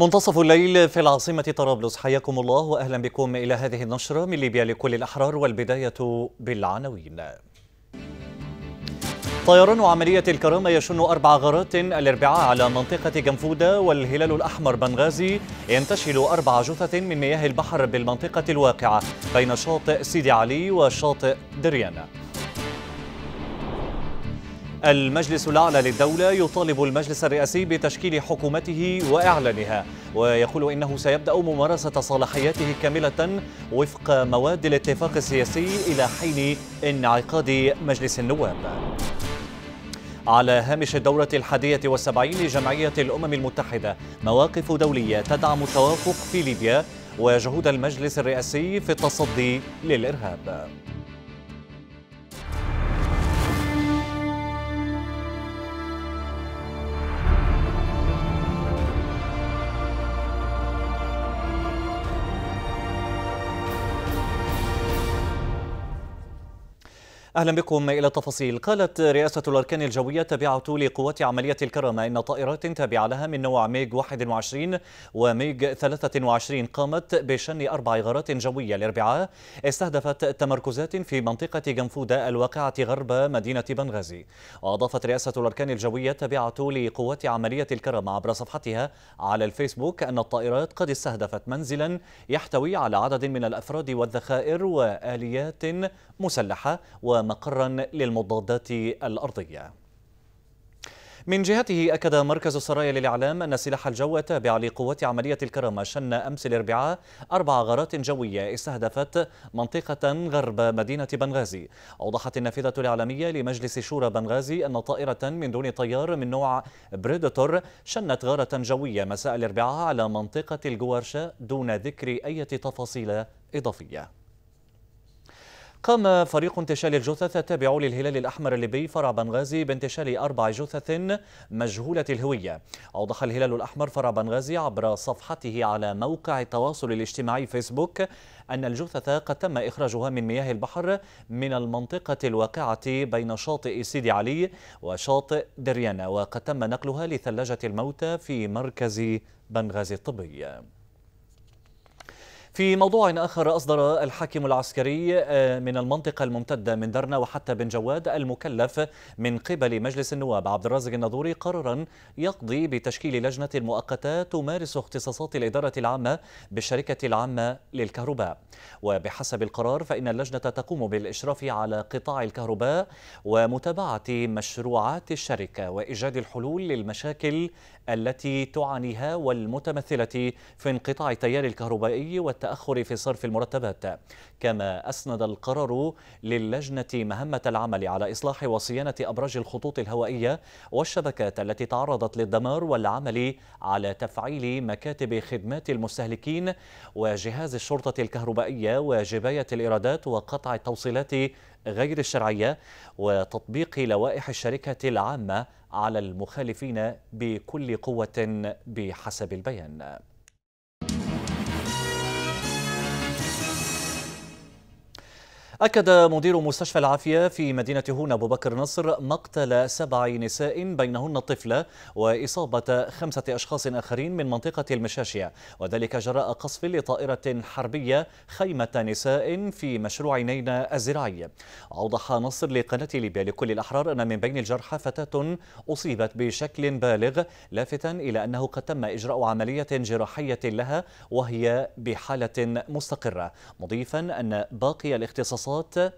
منتصف الليل في العاصمة طرابلس حياكم الله وأهلا بكم إلى هذه النشرة من ليبيا لكل الأحرار والبداية بالعناوين طيران عملية الكرامة يشن أربع غارات الأربعاء على منطقة جنفودة والهلال الأحمر بنغازي ينتشل أربع جثث من مياه البحر بالمنطقة الواقعة بين شاطئ سيدي علي وشاطئ دريانة المجلس الأعلى للدولة يطالب المجلس الرئاسي بتشكيل حكومته وإعلانها ويقول إنه سيبدأ ممارسة صلاحياته كاملة وفق مواد الاتفاق السياسي إلى حين انعقاد مجلس النواب على هامش الدورة الحادية والسبعين لجمعية الأمم المتحدة مواقف دولية تدعم التوافق في ليبيا وجهود المجلس الرئاسي في التصدي للإرهاب أهلا بكم إلى التفاصيل قالت رئاسة الأركان الجوية التابعة لقوات عملية الكرامة إن طائرات تابعة لها من نوع ميج 21 وميج 23 قامت بشن أربع غارات جوية الأربعاء استهدفت تمركزات في منطقة جنفودة الواقعة غرب مدينة بنغازي وأضافت رئاسة الأركان الجوية التابعة لقوات عملية الكرامة عبر صفحتها على الفيسبوك أن الطائرات قد استهدفت منزلا يحتوي على عدد من الأفراد والذخائر وآليات مسلحة و ومقرا للمضادات الأرضية من جهته أكد مركز سرايا للإعلام أن سلاح الجو التابع لقوات عملية الكرامة شن أمس الأربعاء أربع غارات جوية استهدفت منطقة غرب مدينة بنغازي أوضحت النافذة الإعلامية لمجلس شورى بنغازي أن طائرة من دون طيار من نوع بريدتور شنت غارة جوية مساء الأربعاء على منطقة الجوارشة دون ذكر أي تفاصيل إضافية قام فريق انتشال الجثث التابع للهلال الأحمر الليبي فرع بنغازي بانتشال أربع جثث مجهولة الهوية أوضح الهلال الأحمر فرع بنغازي عبر صفحته على موقع التواصل الاجتماعي فيسبوك أن الجثث قد تم إخراجها من مياه البحر من المنطقة الواقعة بين شاطئ سيدي علي وشاطئ دريانة وقد تم نقلها لثلاجة الموتى في مركز بنغازي الطبي في موضوع آخر أصدر الحاكم العسكري آه، من المنطقة الممتدة من درنا وحتى بن جواد المكلف من قبل مجلس النواب عبد الرازق الناظوري قرارا يقضي بتشكيل لجنة مؤقتة تمارس اختصاصات الإدارة العامة بالشركة العامة للكهرباء وبحسب القرار فإن اللجنة تقوم بالإشراف على قطاع الكهرباء ومتابعة مشروعات الشركة وإيجاد الحلول للمشاكل التي تعانيها والمتمثلة في انقطاع التيار الكهربائي التأخر في صرف المرتبات كما أسند القرار للجنة مهمة العمل على إصلاح وصيانة أبراج الخطوط الهوائية والشبكات التي تعرضت للدمار والعمل على تفعيل مكاتب خدمات المستهلكين وجهاز الشرطة الكهربائية وجباية الإيرادات وقطع التوصيلات غير الشرعية وتطبيق لوائح الشركة العامة على المخالفين بكل قوة بحسب البيان أكد مدير مستشفى العافية في مدينة هون أبو بكر نصر مقتل سبع نساء بينهن طفلة وإصابة خمسة أشخاص آخرين من منطقة المشاشية وذلك جراء قصف لطائرة حربية خيمة نساء في مشروع نينا الزراعي أوضح نصر لقناة ليبيا لكل الأحرار أن من بين الجرحى فتاة أصيبت بشكل بالغ لافتا إلى أنه قد تم إجراء عملية جراحية لها وهي بحالة مستقرة مضيفا أن باقي الاختصاصات الإصابات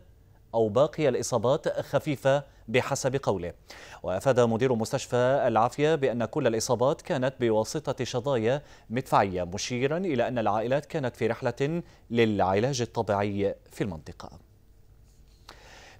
أو باقي الإصابات خفيفة بحسب قوله وأفاد مدير مستشفى العافية بأن كل الإصابات كانت بواسطة شظايا مدفعية مشيرا إلى أن العائلات كانت في رحلة للعلاج الطبيعي في المنطقة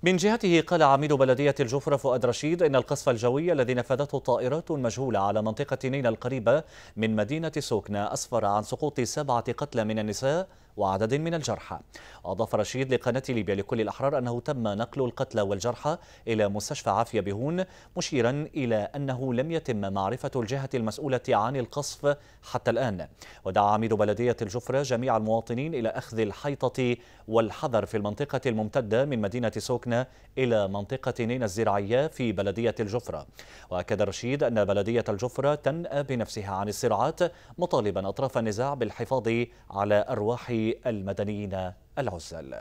من جهته قال عميد بلدية الجفرة فؤاد رشيد إن القصف الجوي الذي نفذته طائرات مجهولة على منطقة نينا القريبة من مدينة سوكنا أسفر عن سقوط سبعة قتلى من النساء وعدد من الجرحى أضاف رشيد لقناة ليبيا لكل الأحرار أنه تم نقل القتلى والجرحى إلى مستشفى عافية بهون مشيرا إلى أنه لم يتم معرفة الجهة المسؤولة عن القصف حتى الآن ودعا عميد بلدية الجفرة جميع المواطنين إلى أخذ الحيطة والحذر في المنطقة الممتدة من مدينة سوكنا إلى منطقة نينا الزراعية في بلدية الجفرة وأكد رشيد أن بلدية الجفرة تنأى بنفسها عن الصراعات مطالبا أطراف النزاع بالحفاظ على أرواح المدنيين العزل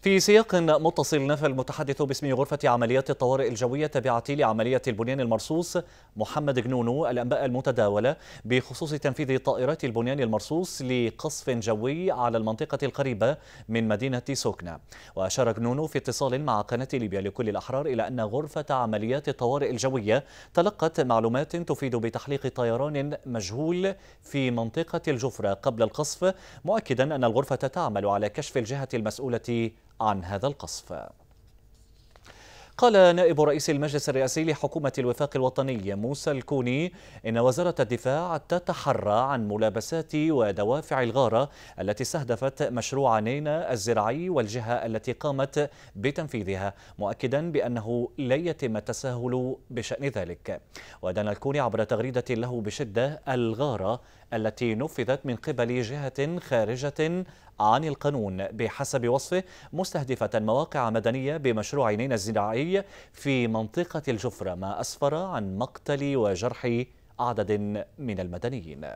في سياق متصل نفى المتحدث باسم غرفة عمليات الطوارئ الجوية التابعة لعملية البنيان المرصوص محمد جنونو الأنباء المتداولة بخصوص تنفيذ طائرات البنيان المرصوص لقصف جوي على المنطقة القريبة من مدينة سوكنا وأشار جنونو في اتصال مع قناة ليبيا لكل الأحرار إلى أن غرفة عمليات الطوارئ الجوية تلقت معلومات تفيد بتحليق طيران مجهول في منطقة الجفرة قبل القصف مؤكدا أن الغرفة تعمل على كشف الجهة المسؤولة عن هذا القصف قال نائب رئيس المجلس الرئاسي لحكومة الوفاق الوطني موسى الكوني إن وزارة الدفاع تتحرى عن ملابسات ودوافع الغارة التي استهدفت مشروع نينا الزراعي والجهة التي قامت بتنفيذها مؤكدا بأنه لا يتم التساهل بشأن ذلك ودان الكوني عبر تغريدة له بشدة الغارة التي نفذت من قبل جهة خارجة عن القانون بحسب وصفه مستهدفة مواقع مدنية بمشروع نين الزراعي في منطقة الجفرة ما أسفر عن مقتل وجرح عدد من المدنيين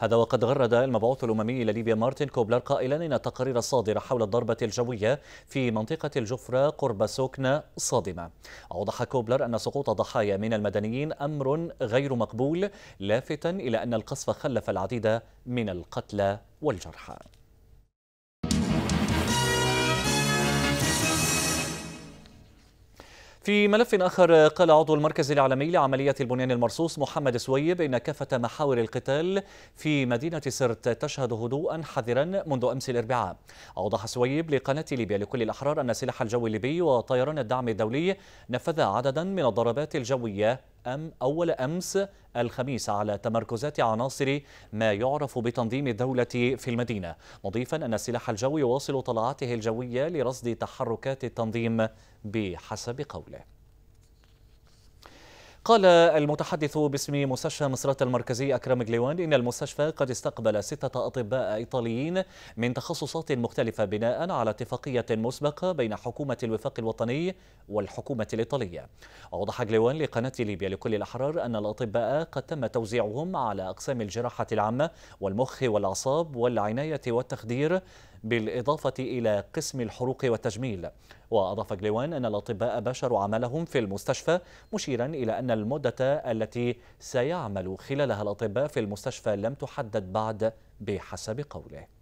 هذا وقد غرد المبعوث الأممي لليبيا مارتن كوبلر قائلا إن التقارير الصادرة حول الضربة الجوية في منطقة الجفرة قرب سوكنا صادمة أوضح كوبلر أن سقوط ضحايا من المدنيين أمر غير مقبول لافتا إلى أن القصف خلف العديد من القتلى والجرحى في ملف آخر قال عضو المركز الإعلامي لعملية البنيان المرصوص محمد سويب إن كافة محاور القتال في مدينة سرت تشهد هدوءا حذرا منذ أمس الأربعاء أوضح سويب لقناة ليبيا لكل الأحرار أن سلاح الجو الليبي وطيران الدعم الدولي نفذ عددا من الضربات الجوية أم أول أمس الخميس على تمركزات عناصر ما يعرف بتنظيم الدولة في المدينة مضيفا أن السلاح الجوي يواصل طلعاته الجوية لرصد تحركات التنظيم بحسب قوله قال المتحدث باسم مستشفى مصرات المركزي أكرم جليوان إن المستشفى قد استقبل ستة أطباء إيطاليين من تخصصات مختلفة بناء على اتفاقية مسبقة بين حكومة الوفاق الوطني والحكومة الإيطالية أوضح جليوان لقناة ليبيا لكل الأحرار أن الأطباء قد تم توزيعهم على أقسام الجراحة العامة والمخ والأعصاب والعناية والتخدير بالإضافة إلى قسم الحروق والتجميل وأضاف جليوان أن الأطباء باشروا عملهم في المستشفى مشيرا إلى أن المدة التي سيعمل خلالها الأطباء في المستشفى لم تحدد بعد بحسب قوله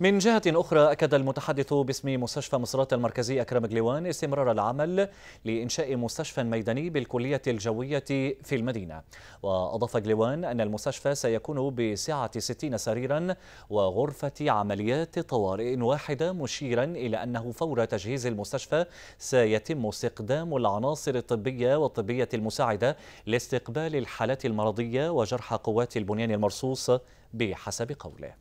من جهة أخرى أكد المتحدث باسم مستشفى مصرات المركزي أكرم جليوان استمرار العمل لإنشاء مستشفى ميداني بالكلية الجوية في المدينة وأضاف جليوان أن المستشفى سيكون بسعة 60 سريرا وغرفة عمليات طوارئ واحدة مشيرا إلى أنه فور تجهيز المستشفى سيتم استقدام العناصر الطبية والطبية المساعدة لاستقبال الحالات المرضية وجرح قوات البنيان المرصوص بحسب قوله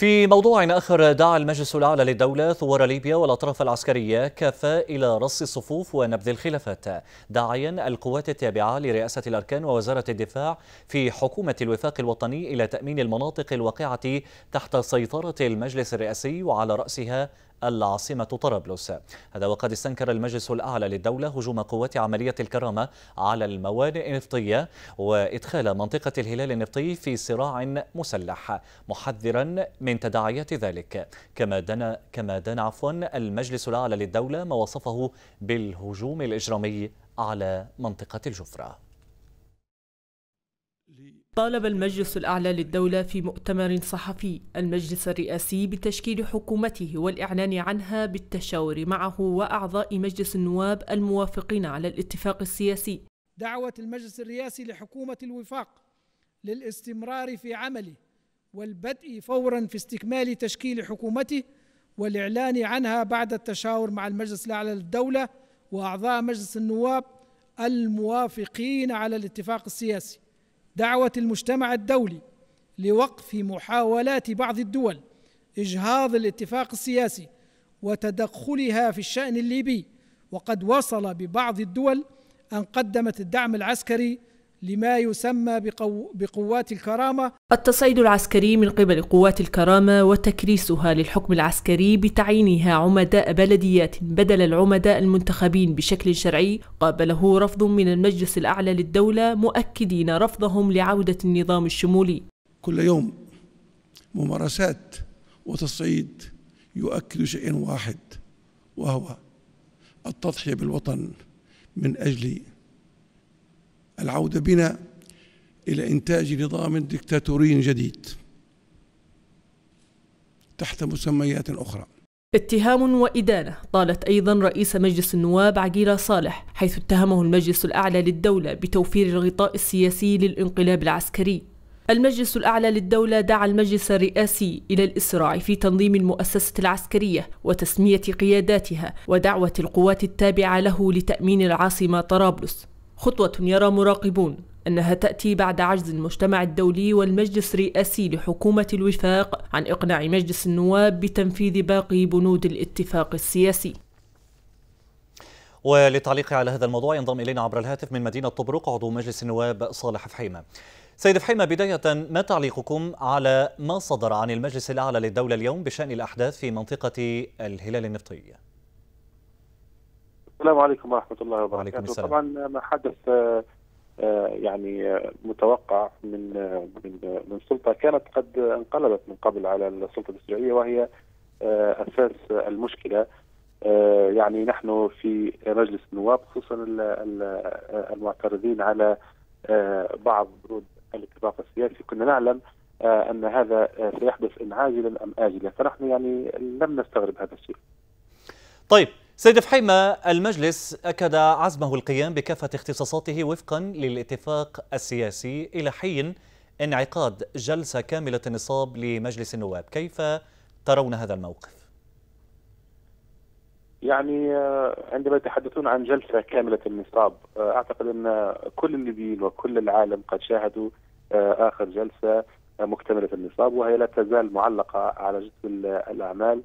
في موضوع آخر دعا المجلس الأعلى للدولة ثوار ليبيا والأطراف العسكرية كافة إلى رص الصفوف ونبذ الخلافات داعيا القوات التابعة لرئاسة الأركان ووزارة الدفاع في حكومة الوفاق الوطني إلى تأمين المناطق الواقعة تحت سيطرة المجلس الرئاسي وعلى رأسها العاصمة طرابلس هذا وقد استنكر المجلس الأعلى للدولة هجوم قوات عملية الكرامة على الموانئ النفطية وإدخال منطقة الهلال النفطي في صراع مسلح محذرا من تداعيات ذلك كما دنا, كما دنا عفوا المجلس الأعلى للدولة ما وصفه بالهجوم الإجرامي على منطقة الجفرة طالب المجلس الأعلى للدولة في مؤتمر صحفي المجلس الرئاسي بتشكيل حكومته والإعلان عنها بالتشاور معه وأعضاء مجلس النواب الموافقين على الاتفاق السياسي دعوة المجلس الرئاسي لحكومة الوفاق للاستمرار في عمله والبدء فورا في استكمال تشكيل حكومته والإعلان عنها بعد التشاور مع المجلس الأعلى للدولة وأعضاء مجلس النواب الموافقين على الاتفاق السياسي دعوة المجتمع الدولي لوقف محاولات بعض الدول إجهاض الاتفاق السياسي وتدخلها في الشأن الليبي وقد وصل ببعض الدول أن قدمت الدعم العسكري لما يسمى بقو بقوات الكرامة التصعيد العسكري من قبل قوات الكرامة وتكريسها للحكم العسكري بتعيينها عمداء بلديات بدل العمداء المنتخبين بشكل شرعي قابله رفض من المجلس الأعلى للدولة مؤكدين رفضهم لعودة النظام الشمولي كل يوم ممارسات وتصعيد يؤكد شيء واحد وهو التضحية بالوطن من أجل العودة بنا إلى إنتاج نظام دكتاتوري جديد تحت مسميات أخرى اتهام وإدانة طالت أيضا رئيس مجلس النواب عقيلة صالح حيث اتهمه المجلس الأعلى للدولة بتوفير الغطاء السياسي للانقلاب العسكري المجلس الأعلى للدولة دعا المجلس الرئاسي إلى الإسراع في تنظيم المؤسسة العسكرية وتسمية قياداتها ودعوة القوات التابعة له لتأمين العاصمة طرابلس خطوة يرى مراقبون أنها تأتي بعد عجز المجتمع الدولي والمجلس الرئاسي لحكومة الوفاق عن إقناع مجلس النواب بتنفيذ باقي بنود الاتفاق السياسي وللتعليق على هذا الموضوع ينضم إلينا عبر الهاتف من مدينة طبرق عضو مجلس النواب صالح فحيمة سيد فحيمة بداية ما تعليقكم على ما صدر عن المجلس الأعلى للدولة اليوم بشأن الأحداث في منطقة الهلال النفطي؟ السلام عليكم ورحمه الله وبركاته وعليكم السلام. طبعا آه، ما حدث آه، آه، يعني متوقع من من من سلطه كانت قد انقلبت من قبل على السلطه الاسرائيليه وهي اساس المشكله يعني نحن في مجلس النواب خصوصا المعترضين على بعض برود الاتفاق السياسي كنا نعلم ان هذا سيحدث ان عاجلا ام اجلا فنحن يعني لم نستغرب هذا الشيء. طيب سيد فحيمة المجلس أكد عزمه القيام بكافة اختصاصاته وفقا للاتفاق السياسي إلى حين انعقاد جلسة كاملة النصاب لمجلس النواب كيف ترون هذا الموقف؟ يعني آه، عندما يتحدثون عن جلسة كاملة النصاب آه، أعتقد أن كل الليبيين وكل العالم قد شاهدوا آه، آخر جلسة مكتملة النصاب وهي لا تزال معلقة على جسم الأعمال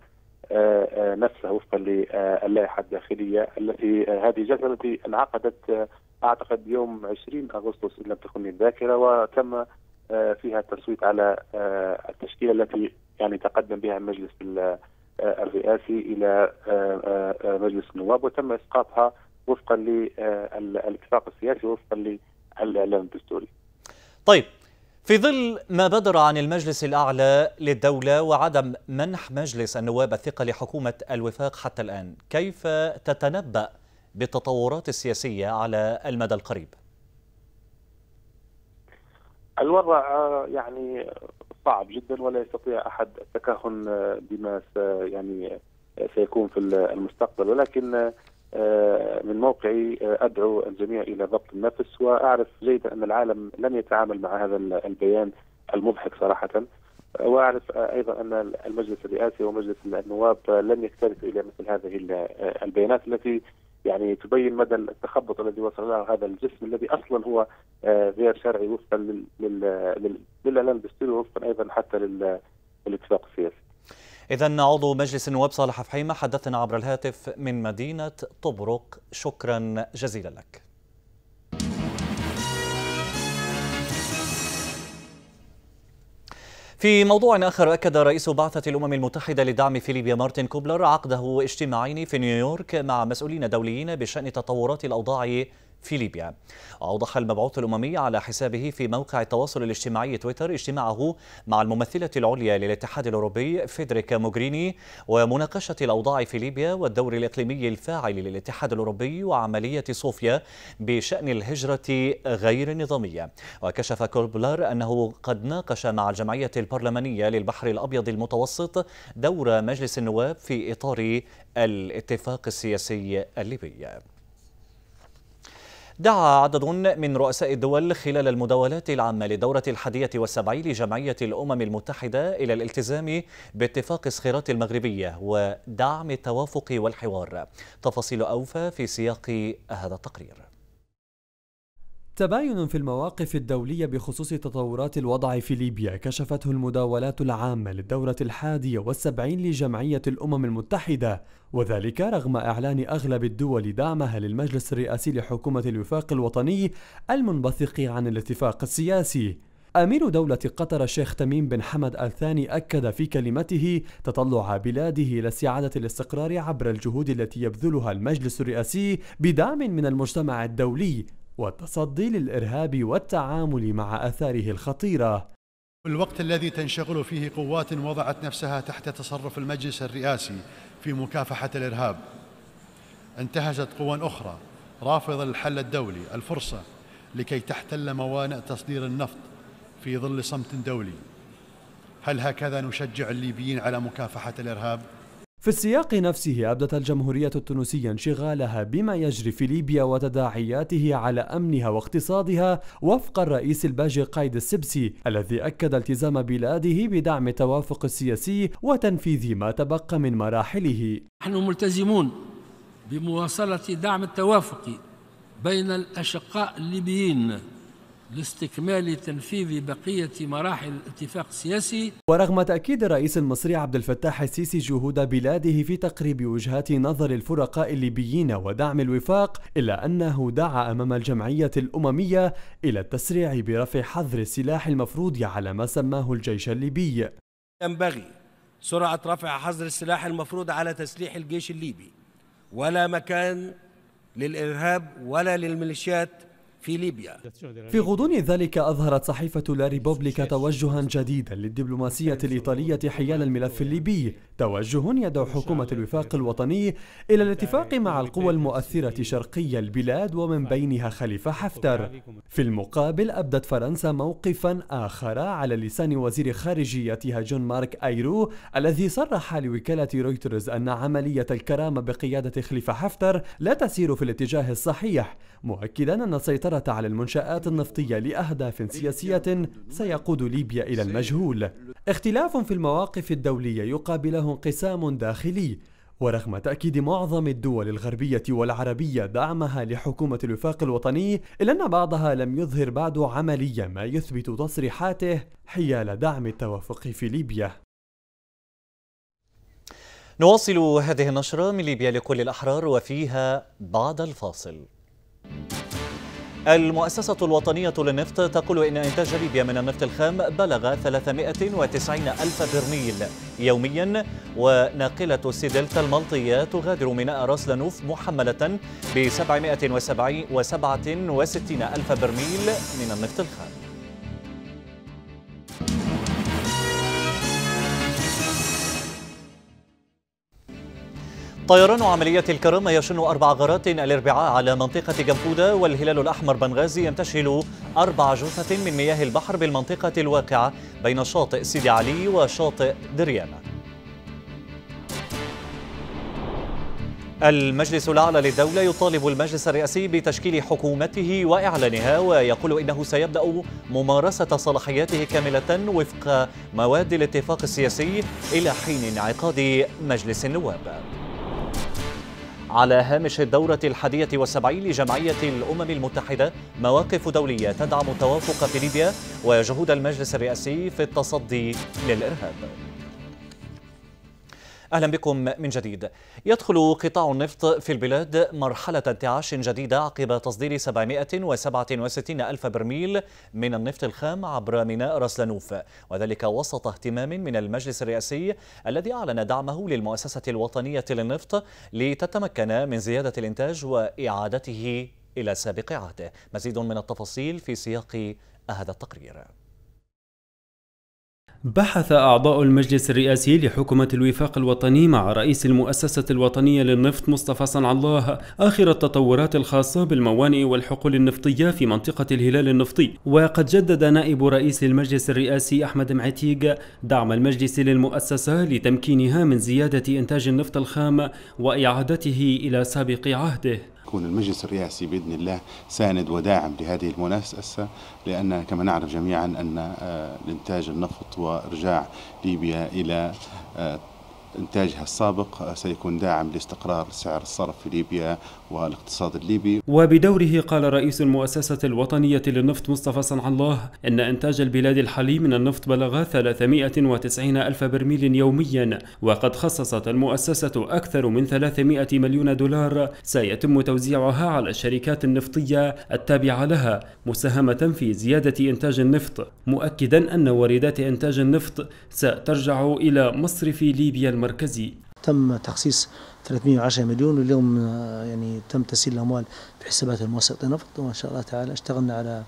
آه، آه، نفسه وفقا للائحه الداخليه التي آه، هذه الجلسه التي انعقدت اعتقد يوم 20 اغسطس ان لم تخني الذاكره وتم فيها التصويت على التشكيله التي يعني تقدم بها المجلس الرئاسي الى مجلس النواب وتم اسقاطها وفقا للاتفاق السياسي وفقا للاعلان الدستوري. طيب في ظل ما بدر عن المجلس الأعلى للدولة وعدم منح مجلس النواب الثقة لحكومة الوفاق حتى الآن كيف تتنبأ بالتطورات السياسية على المدى القريب؟ الوضع آه، يعني صعب جدا ولا يستطيع أحد التكهن آه، بما يعني سيكون في المستقبل ولكن آه، آه، من موقعي آه، ادعو الجميع الى ضبط النفس واعرف جيدا ان العالم لم يتعامل مع هذا البيان المضحك صراحه آه، واعرف ايضا ان المجلس الرئاسي ومجلس النواب لن يكترث الى مثل هذه البيانات التي يعني تبين مدى التخبط الذي وصل له هذا الجسم الذي اصلا هو غير شرعي وفقا للاعلان الدستوري وفقا ايضا حتى للاتفاق السياسي. إذا عضو مجلس النواب صالح فحيمة حدثنا عبر الهاتف من مدينة طبرق شكرا جزيلا لك في موضوع آخر أكد رئيس بعثة الأمم المتحدة لدعم في ليبيا مارتن كوبلر عقده اجتماعين في نيويورك مع مسؤولين دوليين بشأن تطورات الأوضاع في ليبيا وأوضح المبعوث الأممي على حسابه في موقع التواصل الاجتماعي تويتر اجتماعه مع الممثلة العليا للاتحاد الأوروبي فيدريكا موغريني ومناقشة الأوضاع في ليبيا والدور الإقليمي الفاعل للاتحاد الأوروبي وعملية صوفيا بشأن الهجرة غير النظامية وكشف كولبلر أنه قد ناقش مع الجمعية البرلمانية للبحر الأبيض المتوسط دور مجلس النواب في إطار الاتفاق السياسي الليبي دعا عدد من رؤساء الدول خلال المداولات العامة للدورة الحادية والسبعين لجمعية الأمم المتحدة إلى الالتزام باتفاق الصخيرات المغربية ودعم التوافق والحوار تفاصيل أوفى في سياق هذا التقرير تباين في المواقف الدولية بخصوص تطورات الوضع في ليبيا كشفته المداولات العامة للدورة الحادية والسبعين لجمعية الأمم المتحدة وذلك رغم إعلان أغلب الدول دعمها للمجلس الرئاسي لحكومة الوفاق الوطني المنبثق عن الاتفاق السياسي أمير دولة قطر الشيخ تميم بن حمد الثاني أكد في كلمته تطلع بلاده إلى استعادة الاستقرار عبر الجهود التي يبذلها المجلس الرئاسي بدعم من المجتمع الدولي والتصدي للإرهاب والتعامل مع أثاره الخطيرة الوقت الذي تنشغل فيه قوات وضعت نفسها تحت تصرف المجلس الرئاسي في مكافحة الإرهاب انتهزت قوى أخرى رافضة للحل الدولي الفرصة لكي تحتل موانئ تصدير النفط في ظل صمت دولي هل هكذا نشجع الليبيين على مكافحة الإرهاب؟ في السياق نفسه أبدت الجمهورية التونسية انشغالها بما يجري في ليبيا وتداعياته على أمنها واقتصادها وفق الرئيس الباجي قايد السبسي الذي أكد التزام بلاده بدعم التوافق السياسي وتنفيذ ما تبقى من مراحله نحن ملتزمون بمواصلة دعم التوافق بين الأشقاء الليبيين لاستكمال تنفيذ بقية مراحل الاتفاق السياسي ورغم تأكيد الرئيس المصري عبد الفتاح السيسي جهود بلاده في تقريب وجهات نظر الفرقاء الليبيين ودعم الوفاق إلا أنه دعا أمام الجمعية الأممية إلى التسريع برفع حظر السلاح المفروض على ما سماه الجيش الليبي ينبغي سرعة رفع حظر السلاح المفروض على تسليح الجيش الليبي ولا مكان للإرهاب ولا للميليشيات في ليبيا في غضون ذلك أظهرت صحيفة لا ريبوبليكا توجها جديدا للدبلوماسية الإيطالية حيال الملف الليبي توجه يدعو حكومة الوفاق الوطني إلى الاتفاق مع القوى المؤثرة شرقي البلاد ومن بينها خليفة حفتر في المقابل أبدت فرنسا موقفا آخر على لسان وزير خارجيتها جون مارك أيرو الذي صرح لوكالة رويترز أن عملية الكرامة بقيادة خليفة حفتر لا تسير في الاتجاه الصحيح مؤكدا أن السيطرة على المنشآت النفطية لأهداف سياسية سيقود ليبيا إلى المجهول اختلاف في المواقف الدولية يقابله له انقسام داخلي ورغم تأكيد معظم الدول الغربية والعربية دعمها لحكومة الوفاق الوطني إلا أن بعضها لم يظهر بعد عمليا ما يثبت تصريحاته حيال دعم التوافق في ليبيا نواصل هذه النشرة من ليبيا لكل الأحرار وفيها بعد الفاصل المؤسسة الوطنية للنفط تقول إن إنتاج ليبيا من النفط الخام بلغ 390 ألف برميل يوميا وناقلة سيدلتا الملطية تغادر ميناء راس لانوف محملة ب 767 ألف برميل من النفط الخام طيران عملية الكرامة يشن أربع غارات الأربعاء على منطقة جنفودة والهلال الأحمر بنغازي ينتشل أربع جثث من مياه البحر بالمنطقة الواقعة بين شاطئ سيدي علي وشاطئ دريانة المجلس الأعلى للدولة يطالب المجلس الرئاسي بتشكيل حكومته وإعلانها ويقول إنه سيبدأ ممارسة صلاحياته كاملة وفق مواد الاتفاق السياسي إلى حين انعقاد مجلس النواب على هامش الدورة الحادية والسبعين لجمعية الأمم المتحدة مواقف دولية تدعم التوافق في ليبيا وجهود المجلس الرئاسي في التصدي للإرهاب أهلا بكم من جديد يدخل قطاع النفط في البلاد مرحلة انتعاش جديدة عقب تصدير 767 ألف برميل من النفط الخام عبر ميناء رسلانوف وذلك وسط اهتمام من المجلس الرئاسي الذي أعلن دعمه للمؤسسة الوطنية للنفط لتتمكن من زيادة الإنتاج وإعادته إلى سابق عهده مزيد من التفاصيل في سياق هذا التقرير بحث أعضاء المجلس الرئاسي لحكومة الوفاق الوطني مع رئيس المؤسسة الوطنية للنفط مصطفى صنع الله آخر التطورات الخاصة بالموانئ والحقول النفطية في منطقة الهلال النفطي وقد جدد نائب رئيس المجلس الرئاسي أحمد معتيق دعم المجلس للمؤسسة لتمكينها من زيادة إنتاج النفط الخام وإعادته إلى سابق عهده يكون المجلس الرئاسي باذن الله ساند وداعم لهذه المؤسسه لان كما نعرف جميعا ان آه، انتاج النفط ورجاع ليبيا الى آه، إنتاجها السابق سيكون داعم لاستقرار سعر الصرف في ليبيا والاقتصاد الليبي وبدوره قال رئيس المؤسسة الوطنية للنفط مصطفى صنع الله إن إنتاج البلاد الحالي من النفط بلغ 390 ألف برميل يوميا وقد خصصت المؤسسة أكثر من 300 مليون دولار سيتم توزيعها على الشركات النفطية التابعة لها مساهمة في زيادة إنتاج النفط مؤكدا أن واردات إنتاج النفط سترجع إلى مصرف ليبيا المركزي المركزي تم تخصيص 310 مليون واليوم آه، يعني تم تسهيل الاموال في حسابات المواسطه النفط وان شاء الله تعالى اشتغلنا على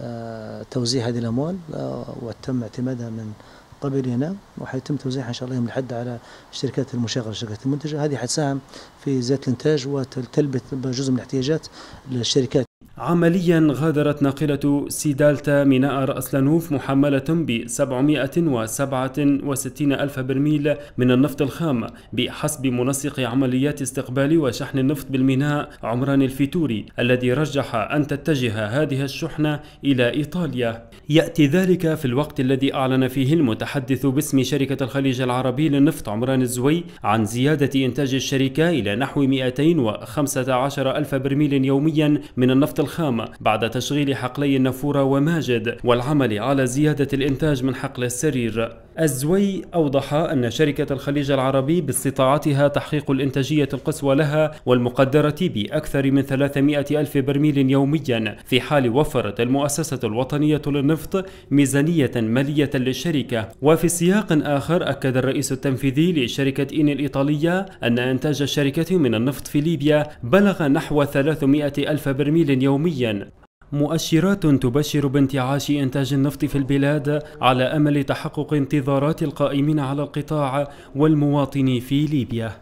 آه، توزيع هذه الاموال آه، وتم اعتمادها من قبل هنا وحيتم توزيعها ان شاء الله يوم الاحد على الشركات المشغله الشركات المنتجه هذه حتساهم في زياده الانتاج وتلبيه جزء من الاحتياجات للشركات عمليا غادرت ناقلة سيدالتا ميناء رأس لانوف محملة ب 767 ألف برميل من النفط الخام بحسب منسق عمليات استقبال وشحن النفط بالميناء عمران الفيتوري الذي رجح أن تتجه هذه الشحنة إلى إيطاليا يأتي ذلك في الوقت الذي أعلن فيه المتحدث باسم شركة الخليج العربي للنفط عمران الزوي عن زيادة إنتاج الشركة إلى نحو 215 ألف برميل يوميا من النفط الخام الخام بعد تشغيل حقلي النافورة وماجد والعمل على زيادة الإنتاج من حقل السرير الزوي أوضح أن شركة الخليج العربي باستطاعتها تحقيق الإنتاجية القصوى لها والمقدرة بأكثر من 300 ألف برميل يوميا في حال وفرت المؤسسة الوطنية للنفط ميزانية مالية للشركة وفي سياق آخر أكد الرئيس التنفيذي لشركة إين الإيطالية أن إنتاج الشركة من النفط في ليبيا بلغ نحو 300 ألف برميل يوميا يوميا مؤشرات تبشر بانتعاش إنتاج النفط في البلاد على أمل تحقق انتظارات القائمين على القطاع والمواطن في ليبيا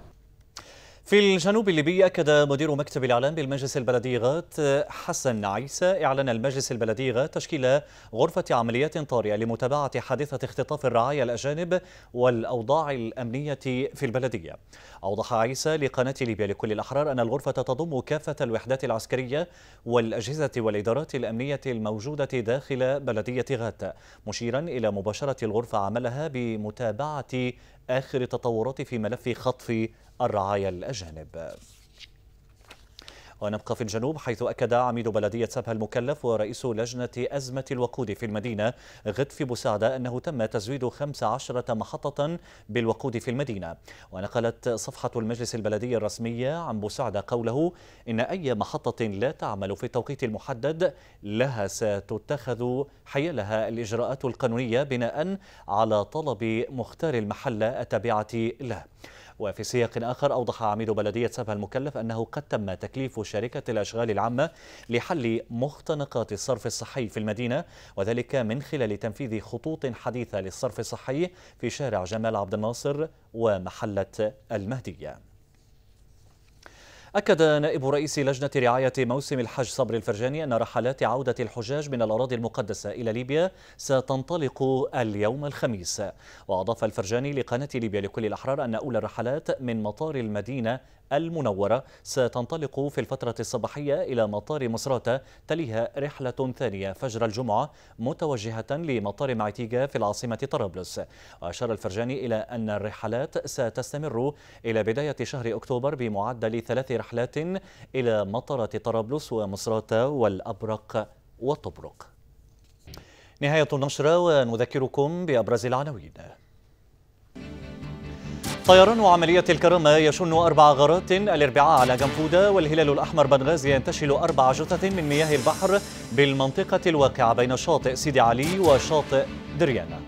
في الجنوب الليبي أكد مدير مكتب الإعلام بالمجلس البلدي غات حسن عيسى إعلان المجلس البلدي غات تشكيل غرفة عمليات طارئة لمتابعة حادثة اختطاف الرعايا الأجانب والأوضاع الأمنية في البلدية أوضح عيسى لقناة ليبيا لكل الأحرار أن الغرفة تضم كافة الوحدات العسكرية والأجهزة والإدارات الأمنية الموجودة داخل بلدية غات مشيرا إلى مباشرة الغرفة عملها بمتابعة آخر التطورات في ملف خطف الرعايا الأجانب ونبقى في الجنوب حيث أكد عميد بلدية سبها المكلف ورئيس لجنة أزمة الوقود في المدينة غدف بوسعدة أنه تم تزويد 15 محطة بالوقود في المدينة ونقلت صفحة المجلس البلدي الرسمية عن بوسعدة قوله إن أي محطة لا تعمل في التوقيت المحدد لها ستتخذ حيالها الإجراءات القانونية بناء على طلب مختار المحلة التابعة له وفي سياق آخر أوضح عميد بلدية سبها المكلف أنه قد تم تكليف شركة الأشغال العامة لحل مختنقات الصرف الصحي في المدينة وذلك من خلال تنفيذ خطوط حديثة للصرف الصحي في شارع جمال عبد الناصر ومحلة المهدية أكد نائب رئيس لجنة رعاية موسم الحج صبري الفرجاني أن رحلات عودة الحجاج من الأراضي المقدسة إلى ليبيا ستنطلق اليوم الخميس وأضاف الفرجاني لقناة ليبيا لكل الأحرار أن أولى الرحلات من مطار المدينة المنورة ستنطلق في الفترة الصباحية إلى مطار مصراتة تليها رحلة ثانية فجر الجمعة متوجهة لمطار معتيقة في العاصمة طرابلس وأشار الفرجاني إلى أن الرحلات ستستمر إلى بداية شهر أكتوبر بمعدل ثلاث رحلات إلى مطارات طرابلس ومصراتة والأبرق وطبرق نهاية النشرة ونذكركم بأبرز العناوين طيران وعملية الكرامة يشن أربع غارات الأربعاء على جنفودة والهلال الأحمر بنغازي ينتشل أربع جثث من مياه البحر بالمنطقة الواقعة بين شاطئ سيدي علي وشاطئ دريانا.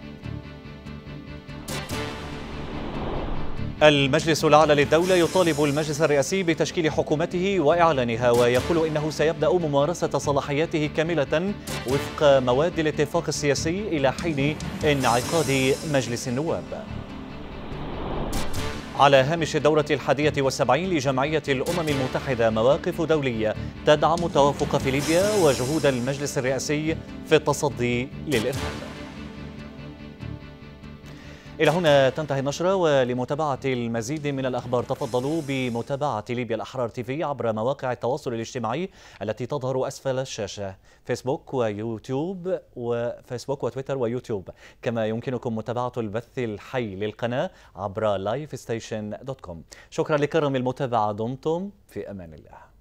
المجلس الأعلى للدولة يطالب المجلس الرئاسي بتشكيل حكومته وإعلانها ويقول إنه سيبدأ ممارسة صلاحياته كاملة وفق مواد الاتفاق السياسي إلى حين انعقاد مجلس النواب على هامش الدورة الحادية والسبعين لجمعية الأمم المتحدة مواقف دولية تدعم توافق في ليبيا وجهود المجلس الرئاسي في التصدي للإرهاب إلى هنا تنتهي النشرة ولمتابعة المزيد من الأخبار تفضلوا بمتابعة ليبيا الأحرار تيفي عبر مواقع التواصل الاجتماعي التي تظهر أسفل الشاشة فيسبوك ويوتيوب وفيسبوك وتويتر ويوتيوب كما يمكنكم متابعة البث الحي للقناة عبر لايف ستيشن دوت كوم شكرا لكرم المتابعة دمتم في أمان الله